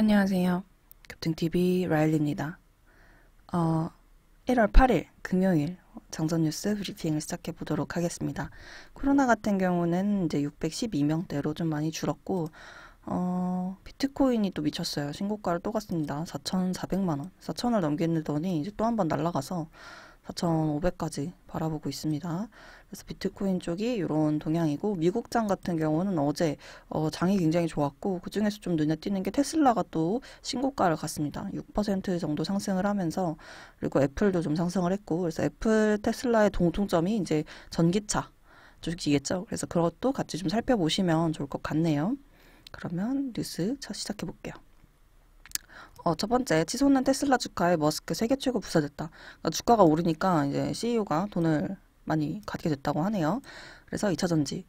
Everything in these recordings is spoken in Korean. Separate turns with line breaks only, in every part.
안녕하세요. 급등TV 라일리입니다. 어, 1월 8일 금요일 장전 뉴스 브리핑을 시작해 보도록 하겠습니다. 코로나 같은 경우는 이제 612명대로 좀 많이 줄었고 어, 비트코인이 또 미쳤어요. 신고가를 또 갔습니다. 4,400만 원. 4,000을 넘겼더니 이제 또 한 번 날라가서 4,500까지 바라보고 있습니다. 그래서 비트코인 쪽이 이런 동향이고 미국장 같은 경우는 어제 어, 장이 굉장히 좋았고 그 중에서 좀 눈에 띄는 게 테슬라가 또 신고가를 갔습니다. 6% 정도 상승을 하면서 그리고 애플도 좀 상승을 했고 그래서 애플 테슬라의 동통점이 이제 전기차 주식이겠죠. 그래서 그것도 같이 좀 살펴보시면 좋을 것 같네요. 그러면 뉴스 첫 시작해 볼게요. 어, 첫 번째, 치솟는 테슬라 주가에 머스크 세계 최고 부자됐다. 그러니까 주가가 오르니까 이제 CEO가 돈을 많이 갖게 됐다고 하네요. 그래서 2차 전지.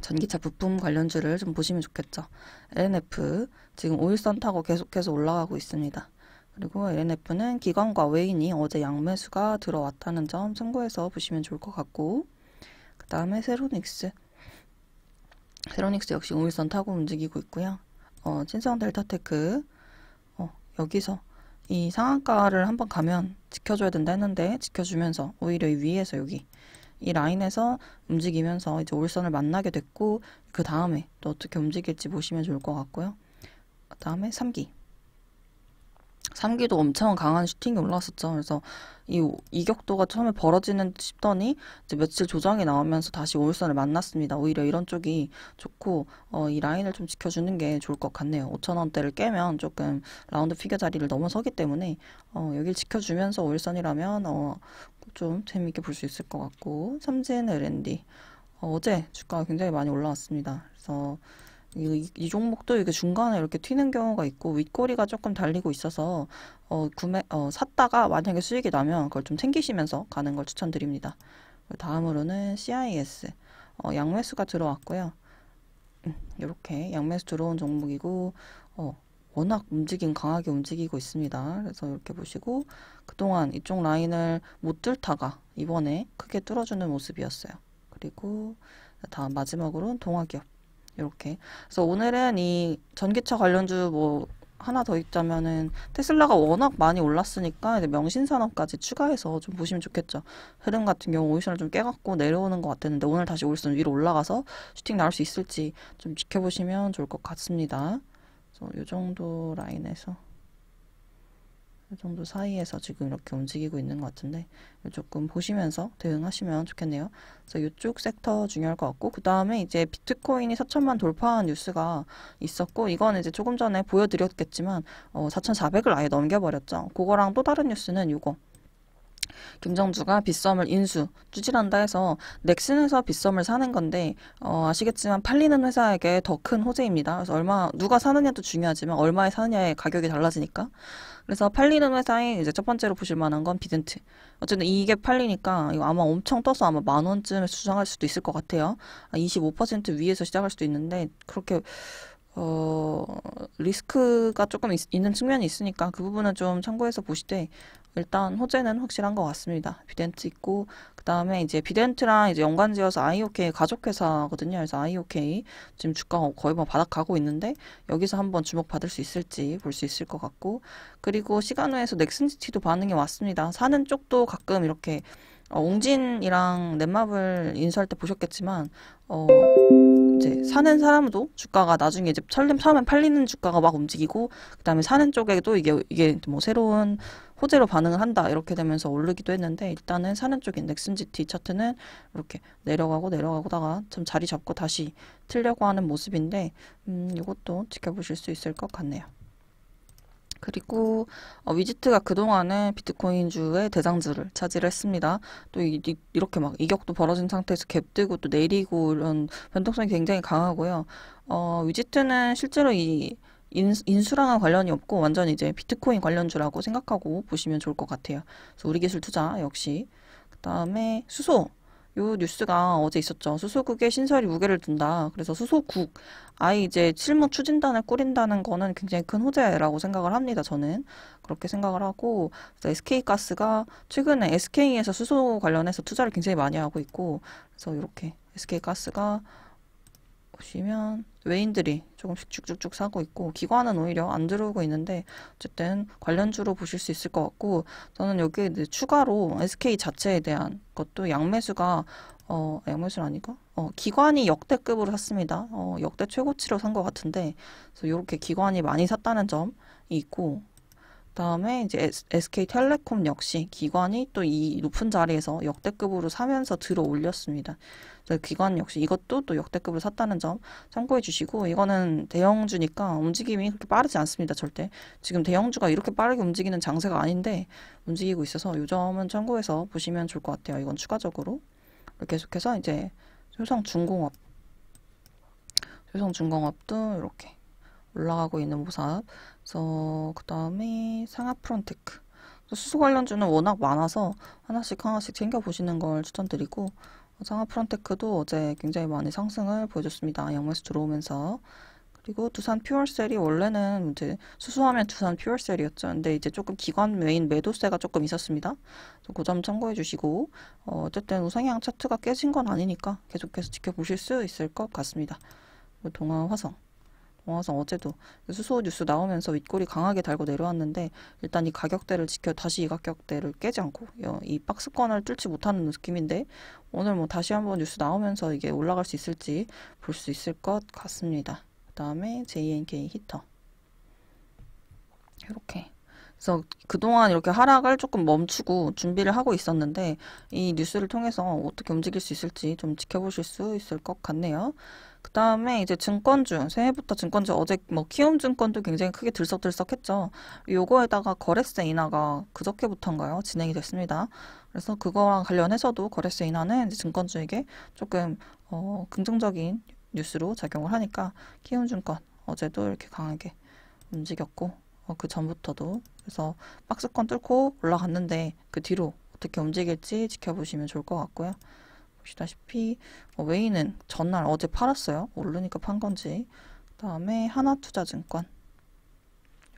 전기차 부품 관련주를 좀 보시면 좋겠죠. LNF, 지금 오일선 타고 계속해서 올라가고 있습니다. 그리고 LNF는 기관과 외인이 어제 양매수가 들어왔다는 점 참고해서 보시면 좋을 것 같고, 그 다음에 세로닉스. 세로닉스 역시 오일선 타고 움직이고 있고요. 어, 친성 델타테크 어, 여기서 이 상한가를 한번 가면 지켜줘야 된다 했는데 지켜주면서 오히려 위에서 여기 이 라인에서 움직이면서 이제 올선을 만나게 됐고 그 다음에 또 어떻게 움직일지 보시면 좋을 것 같고요. 그 다음에 3기 3기도 엄청 강한 슈팅이 올라왔었죠. 그래서 이 이격도가 처음에 벌어지는 싶더니 이제 며칠 조정이 나오면서 다시 오일선을 만났습니다. 오히려 이런 쪽이 좋고 어, 이 라인을 좀 지켜주는 게 좋을 것 같네요. 5천 원대를 깨면 조금 라운드 피겨 자리를 넘어서기 때문에 어, 여길 지켜주면서 오일선이라면 어, 좀 재미있게 볼 수 있을 것 같고 삼진 LND 어, 어제 주가가 굉장히 많이 올라왔습니다. 그래서 이, 이 종목도 이게 중간에 이렇게 튀는 경우가 있고 윗꼬리가 조금 달리고 있어서 어, 구매 어, 샀다가 만약에 수익이 나면 그걸 좀 챙기시면서 가는 걸 추천드립니다. 다음으로는 CIS 어, 양매수가 들어왔고요. 음, 이렇게 양매수 들어온 종목이고 어, 워낙 움직임 강하게 움직이고 있습니다. 그래서 이렇게 보시고 그동안 이쪽 라인을 못 뚫다가 이번에 크게 뚫어주는 모습이었어요. 그리고 다음 마지막으로는 동화기업 이렇게. 그래서 오늘은 이 전기차 관련주 뭐 하나 더 있자면은 테슬라가 워낙 많이 올랐으니까 이제 명신산업까지 추가해서 좀 보시면 좋겠죠. 흐름 같은 경우 오디션을 좀 깨갖고 내려오는 것 같았는데 오늘 다시 올수는 위로 올라가서 슈팅 나올 수 있을지 좀 지켜보시면 좋을 것 같습니다. 그래서 이 정도 라인에서 이 정도 사이에서 지금 이렇게 움직이고 있는 것 같은데 조금 보시면서 대응하시면 좋겠네요. 그래서 이쪽 섹터 중요할 것 같고 그 다음에 이제 비트코인이 4천만 돌파한 뉴스가 있었고 이건 이제 조금 전에 보여드렸겠지만 어, 4,400을 아예 넘겨버렸죠. 그거랑 또 다른 뉴스는 이거 김정주가 빗썸을 인수, 추진한다 해서 넥슨에서 빗썸을 사는 건데 어, 아시겠지만 팔리는 회사에게 더 큰 호재입니다. 그래서 얼마 누가 사느냐도 중요하지만 얼마에 사느냐의 가격이 달라지니까. 그래서 팔리는 회사인 이제 첫 번째로 보실 만한 건비덴트 어쨌든 이게 팔리니까 이거 아마 엄청 떠서 아마 만 원쯤에 수상할 수도 있을 것 같아요. 25% 위에서 시작할 수도 있는데 그렇게 어, 리스크가 조금 있, 는 측면이 있으니까 그 부분은 좀 참고해서 보시되 일단 호재는 확실한 것 같습니다. 비덴트 있고 그다음에 이제 비덴트랑 이제 연관지어서 IOK 가족회사거든요. 그래서 IOK 지금 주가가 거의 뭐 바닥가고 있는데 여기서 한번 주목받을 수 있을지 볼 수 있을 것 같고 그리고 시간 후에서 넥슨시티도 반응이 왔습니다. 사는 쪽도 가끔 이렇게 어, 웅진이랑 넷마블 인수할 때 보셨겠지만 어 이제 사는 사람도 주가가 나중에 이제 처음에 팔리는 주가가 막 움직이고 그다음에 사는 쪽에도 이게 이게 뭐 새로운 호재로 반응을 한다 이렇게 되면서 오르기도 했는데 일단은 사는 쪽인 넥슨GT 차트는 이렇게 내려가고 내려가고다가 좀 자리 잡고 다시 틀려고 하는 모습인데 음, 이것도 지켜보실 수 있을 것 같네요. 그리고 어, 위지트가 그동안에 비트코인주의 대장주를 차지 했습니다. 또 이, 이렇게 막 이격도 벌어진 상태에서 갭 뜨고 또 내리고 이런 변동성이 굉장히 강하고요. 어, 위지트는 실제로 이 인, 수랑은 관련이 없고 완전 이제 비트코인 관련주라고 생각하고 보시면 좋을 것 같아요. 그래서 우리 기술 투자 역시 그다음에 수소 요 뉴스가 어제 있었죠. 수소국에 신설이 무게를 둔다. 그래서 수소국 아예 이제 실무 추진단을 꾸린다는 거는 굉장히 큰 호재라고 생각을 합니다. 저는 그렇게 생각을 하고 SK 가스가 최근에 SK에서 수소 관련해서 투자를 굉장히 많이 하고 있고 그래서 이렇게 SK 가스가 보시면 외인들이 조금씩 쭉쭉쭉 사고 있고 기관은 오히려 안 들어오고 있는데 어쨌든 관련주로 보실 수 있을 것 같고 저는 여기에 추가로 SK 자체에 대한 것도 양매수가 어 양매수 아니고 어, 기관이 역대급으로 샀습니다. 어, 역대 최고치로 산 것 같은데 그래서 이렇게 기관이 많이 샀다는 점이 있고 그다음에 이제 SK텔레콤 역시 기관이 또 이 높은 자리에서 역대급으로 사면서 들어 올렸습니다. 기관 역시 이것도 또 역대급으로 샀다는 점 참고해 주시고 이거는 대형주니까 움직임이 그렇게 빠르지 않습니다. 절대. 지금 대형주가 이렇게 빠르게 움직이는 장세가 아닌데 움직이고 있어서 요 점은 참고해서 보시면 좋을 것 같아요. 이건 추가적으로. 계속해서 이제 효성중공업 효성중공업도 이렇게 올라가고 있는 모습 그래서 그 다음에 상하 프론테크 수수 관련주는 워낙 많아서 하나씩 하나씩 챙겨보시는 걸 추천드리고 상하 프론테크도 어제 굉장히 많이 상승을 보여줬습니다. 양매수 들어오면서 그리고 두산 퓨얼셀이 원래는 이제 수수하면 두산 퓨얼셀이었죠. 근데 이제 조금 기관 메인 매도세가 조금 있었습니다. 그점 그 참고해 주시고 어, 어쨌든 우상향 차트가 깨진 건 아니니까 계속해서 지켜보실 수 있을 것 같습니다. 동화 화성 영화상 어제도 수소 뉴스 나오면서 윗골이 강하게 달고 내려왔는데 일단 이 가격대를 지켜 다시 이 가격대를 깨지 않고 어, 이 박스권을 뚫지 못하는 느낌인데 오늘 뭐 다시 한번 뉴스 나오면서 이게 올라갈 수 있을지 볼 수 있을 것 같습니다. 그 다음에 JNK 히터 이렇게 그래서 그동안 이렇게 하락을 조금 멈추고 준비를 하고 있었는데 이 뉴스를 통해서 어떻게 움직일 수 있을지 좀 지켜보실 수 있을 것 같네요. 그 다음에 이제 증권주, 새해부터 증권주 어제 뭐 키움증권도 굉장히 크게 들썩들썩했죠. 요거에다가 거래세 인하가 그저께부터인가요? 진행이 됐습니다. 그래서 그거랑 관련해서도 거래세 인하는 증권주에게 조금 어, 긍정적인 뉴스로 작용을 하니까 키움증권 어제도 이렇게 강하게 움직였고 어, 그 전부터도 그래서 박스권 뚫고 올라갔는데 그 뒤로 어떻게 움직일지 지켜보시면 좋을 것 같고요. 보시다시피 웨이는 어, 전날 어제 팔았어요. 오르니까 판 건지 그다음에 하나투자증권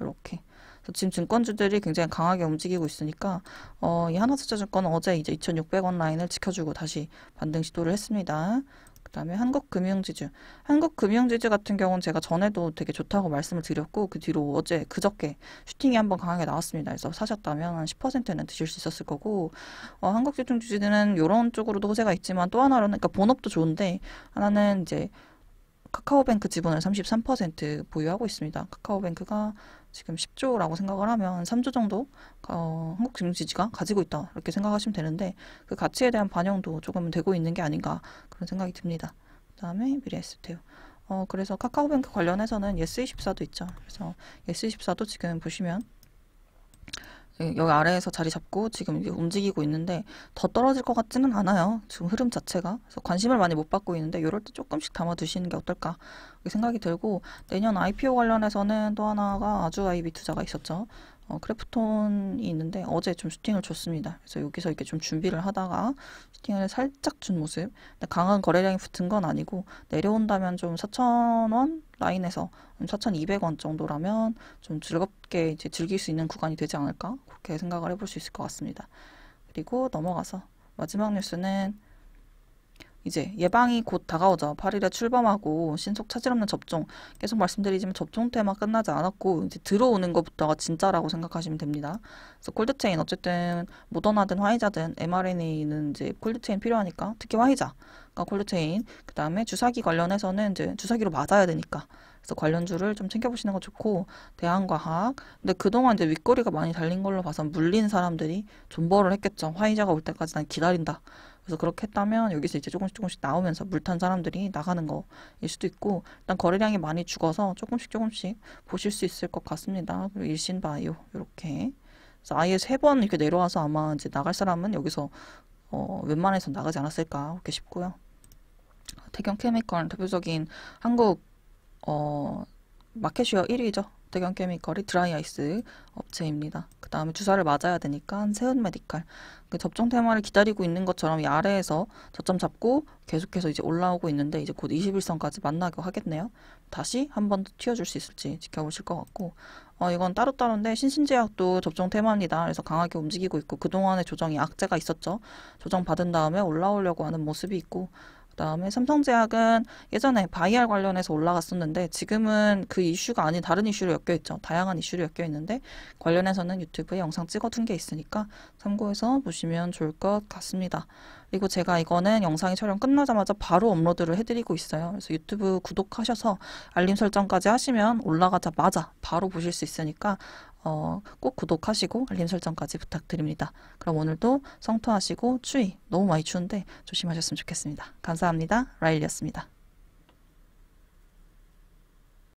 이렇게 지금 증권주들이 굉장히 강하게 움직이고 있으니까 어, 이 하나투자증권은 어제 이제 2,600원 라인을 지켜주고 다시 반등 시도를 했습니다. 그다음에 한국금융지주. 한국금융지주 같은 경우는 제가 전에도 되게 좋다고 말씀을 드렸고 그 뒤로 어제 그저께 슈팅이 한번 강하게 나왔습니다. 그래서 사셨다면 한 10%는 드실 수 있었을 거고 어, 한국지중지주는 이런 쪽으로도 호재가 있지만 또 하나로는 그러니까 본업도 좋은데 하나는 이제 카카오뱅크 지분을 33% 보유하고 있습니다. 카카오뱅크가 지금 10조라고 생각을 하면 3조 정도 어, 한국 금융지지가 가지고 있다 이렇게 생각하시면 되는데 그 가치에 대한 반영도 조금은 되고 있는 게 아닌가 그런 생각이 듭니다. 그다음에 미래에스테요 어, 그래서 카카오뱅크 관련해서는 예스24도 있죠. 그래서 예스24도 지금 보시면 예, 여기 아래에서 자리 잡고 지금 움직이고 있는데 더 떨어질 것 같지는 않아요. 지금 흐름 자체가. 그래서 관심을 많이 못 받고 있는데 이럴 때 조금씩 담아두시는 게 어떨까 생각이 들고 내년 IPO 관련해서는 또 하나가 아주 IB 투자가 있었죠. 어, 크래프톤이 있는데 어제 좀 슈팅을 줬습니다. 그래서 여기서 이렇게 좀 준비를 하다가 슈팅을 살짝 준 모습. 근데 강한 거래량이 붙은 건 아니고 내려온다면 좀 4천 원 라인에서 4,200원 정도라면 좀 즐겁게 이제 즐길 수 있는 구간이 되지 않을까 그렇게 생각을 해볼 수 있을 것 같습니다. 그리고 넘어가서 마지막 뉴스는 이제 예방이 곧 다가오죠. 8일에 출범하고 신속 차질 없는 접종. 계속 말씀드리지만 접종 때만 끝나지 않았고 이제 들어오는 것부터가 진짜라고 생각하시면 됩니다. 그래서 콜드체인 어쨌든 모더나든 화이자든 mRNA는 이제 콜드체인 필요하니까 특히 화이자가 콜드체인. 그다음에 주사기 관련해서는 이제 주사기로 맞아야 되니까 그래서 관련주를 좀 챙겨보시는 거 좋고 대한과학 근데 그동안 이제 윗거리가 많이 달린 걸로 봐서 물린 사람들이 존버를 했겠죠 화이자가 올 때까지 난 기다린다 그래서 그렇게 했다면 여기서 이제 조금씩 조금씩 나오면서 물 탄 사람들이 나가는 거일 수도 있고 일단 거래량이 많이 죽어서 조금씩 조금씩 보실 수 있을 것 같습니다. 그리고 일신바이오 이렇게 그래서 아예 세 번 이렇게 내려와서 아마 이제 나갈 사람은 여기서 어, 웬만해서 나가지 않았을까 그렇게 싶고요. 태경 케미컬 은 대표적인 한국 어, 마켓쉐어 1위죠. 대견 케미컬이 드라이아이스 업체입니다. 그 다음에 주사를 맞아야 되니까 세운 메디칼. 그 접종 테마를 기다리고 있는 것처럼 이 아래에서 저점 잡고 계속해서 이제 올라오고 있는데 이제 곧 21선까지 만나게 하겠네요. 다시 한번더 튀어줄 수 있을지 지켜보실 것 같고 어, 이건 따로따로인데 신신제약도 접종 테마입니다. 그래서 강하게 움직이고 있고 그동안의 조정이 악재가 있었죠. 조정 받은 다음에 올라오려고 하는 모습이 있고 그다음에 삼성제약은 예전에 바이알 관련해서 올라갔었는데 지금은 그 이슈가 아닌 다른 이슈로 엮여 있죠. 다양한 이슈로 엮여 있는데 관련해서는 유튜브에 영상 찍어둔 게 있으니까 참고해서 보시면 좋을 것 같습니다. 그리고 제가 이거는 영상이 촬영 끝나자마자 바로 업로드를 해드리고 있어요. 그래서 유튜브 구독하셔서 알림 설정까지 하시면 올라가자마자 바로 보실 수 있으니까 어, 꼭 구독하시고 알림 설정까지 부탁드립니다. 그럼 오늘도 성토하시고 추위 너무 많이 추운데 조심하셨으면 좋겠습니다. 감사합니다. 라일리였습니다.